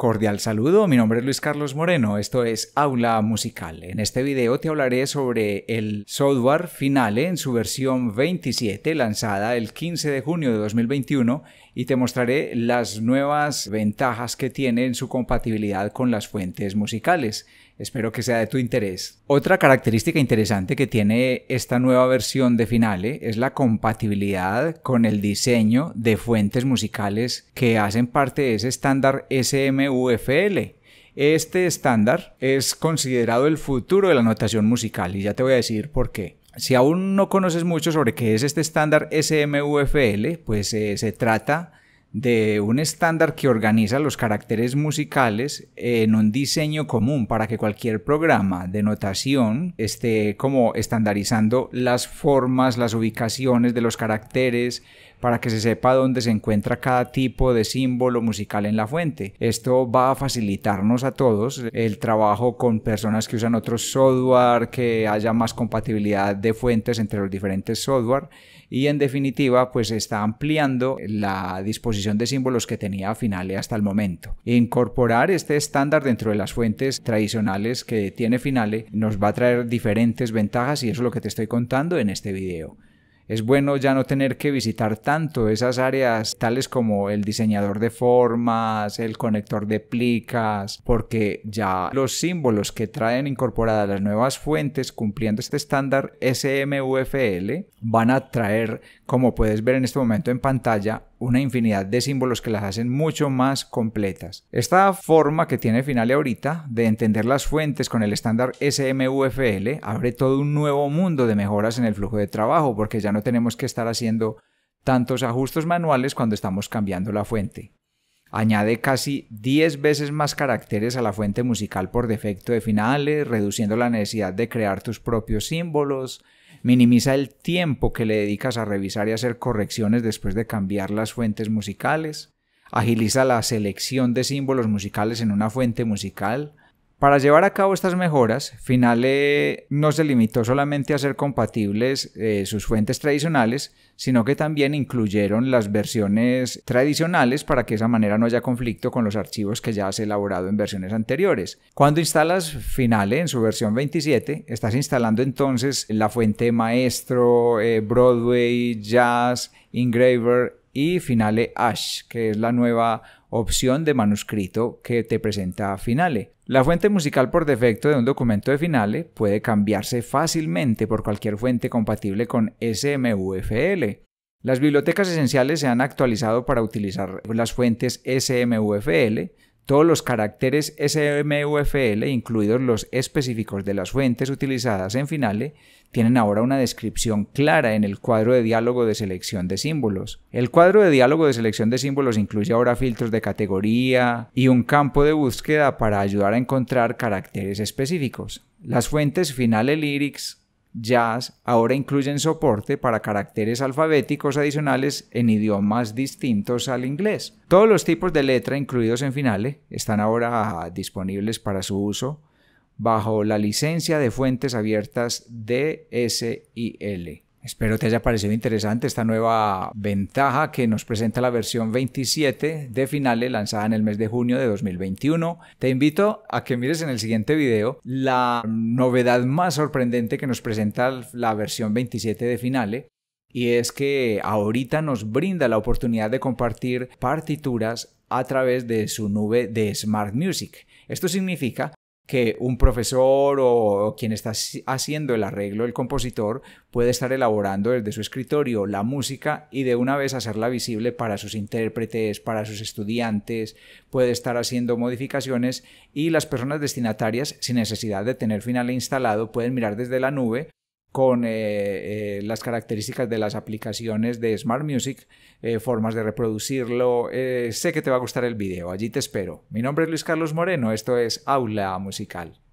Cordial saludo, mi nombre es Luis Carlos Moreno, esto es Aula Musical. En este video te hablaré sobre el software Finale ¿eh? en su versión 27 lanzada el 15 de junio de 2021 y te mostraré las nuevas ventajas que tiene en su compatibilidad con las fuentes musicales. Espero que sea de tu interés. Otra característica interesante que tiene esta nueva versión de Finale ¿eh? es la compatibilidad con el diseño de fuentes musicales que hacen parte de ese estándar SM este estándar es considerado el futuro de la notación musical y ya te voy a decir por qué. Si aún no conoces mucho sobre qué es este estándar SMUFL, pues eh, se trata de un estándar que organiza los caracteres musicales en un diseño común para que cualquier programa de notación esté como estandarizando las formas, las ubicaciones de los caracteres para que se sepa dónde se encuentra cada tipo de símbolo musical en la fuente. Esto va a facilitarnos a todos el trabajo con personas que usan otros software, que haya más compatibilidad de fuentes entre los diferentes software y en definitiva pues está ampliando la disposición de símbolos que tenía Finale hasta el momento. Incorporar este estándar dentro de las fuentes tradicionales que tiene Finale nos va a traer diferentes ventajas y eso es lo que te estoy contando en este video. Es bueno ya no tener que visitar tanto esas áreas tales como el diseñador de formas, el conector de plicas, porque ya los símbolos que traen incorporadas las nuevas fuentes cumpliendo este estándar SMUFL van a traer, como puedes ver en este momento en pantalla, una infinidad de símbolos que las hacen mucho más completas. Esta forma que tiene Finale ahorita de entender las fuentes con el estándar SMUFL abre todo un nuevo mundo de mejoras en el flujo de trabajo porque ya no tenemos que estar haciendo tantos ajustes manuales cuando estamos cambiando la fuente. Añade casi 10 veces más caracteres a la fuente musical por defecto de Finale reduciendo la necesidad de crear tus propios símbolos, Minimiza el tiempo que le dedicas a revisar y hacer correcciones después de cambiar las fuentes musicales. Agiliza la selección de símbolos musicales en una fuente musical. Para llevar a cabo estas mejoras, Finale no se limitó solamente a ser compatibles eh, sus fuentes tradicionales, sino que también incluyeron las versiones tradicionales para que de esa manera no haya conflicto con los archivos que ya has elaborado en versiones anteriores. Cuando instalas Finale en su versión 27, estás instalando entonces la fuente maestro, eh, Broadway, Jazz, Engraver, y Finale Ash, que es la nueva opción de manuscrito que te presenta Finale. La fuente musical por defecto de un documento de Finale puede cambiarse fácilmente por cualquier fuente compatible con SMUFL. Las bibliotecas esenciales se han actualizado para utilizar las fuentes SMUFL, todos los caracteres SMUFL, incluidos los específicos de las fuentes utilizadas en Finale, tienen ahora una descripción clara en el cuadro de diálogo de selección de símbolos. El cuadro de diálogo de selección de símbolos incluye ahora filtros de categoría y un campo de búsqueda para ayudar a encontrar caracteres específicos. Las fuentes Finale Lyrics Jazz ahora incluyen soporte para caracteres alfabéticos adicionales en idiomas distintos al inglés. Todos los tipos de letra incluidos en Finale están ahora disponibles para su uso bajo la licencia de fuentes abiertas DSIL. Espero te haya parecido interesante esta nueva ventaja que nos presenta la versión 27 de Finale lanzada en el mes de junio de 2021. Te invito a que mires en el siguiente video la novedad más sorprendente que nos presenta la versión 27 de Finale y es que ahorita nos brinda la oportunidad de compartir partituras a través de su nube de Smart Music. Esto significa que un profesor o quien está haciendo el arreglo, el compositor, puede estar elaborando desde su escritorio la música y de una vez hacerla visible para sus intérpretes, para sus estudiantes, puede estar haciendo modificaciones y las personas destinatarias, sin necesidad de tener final instalado, pueden mirar desde la nube con eh, eh, las características de las aplicaciones de Smart Music, eh, formas de reproducirlo. sé que te va a gustar el video, allí te espero. Mi nombre es Luis Carlos Moreno, esto es Aula Musical.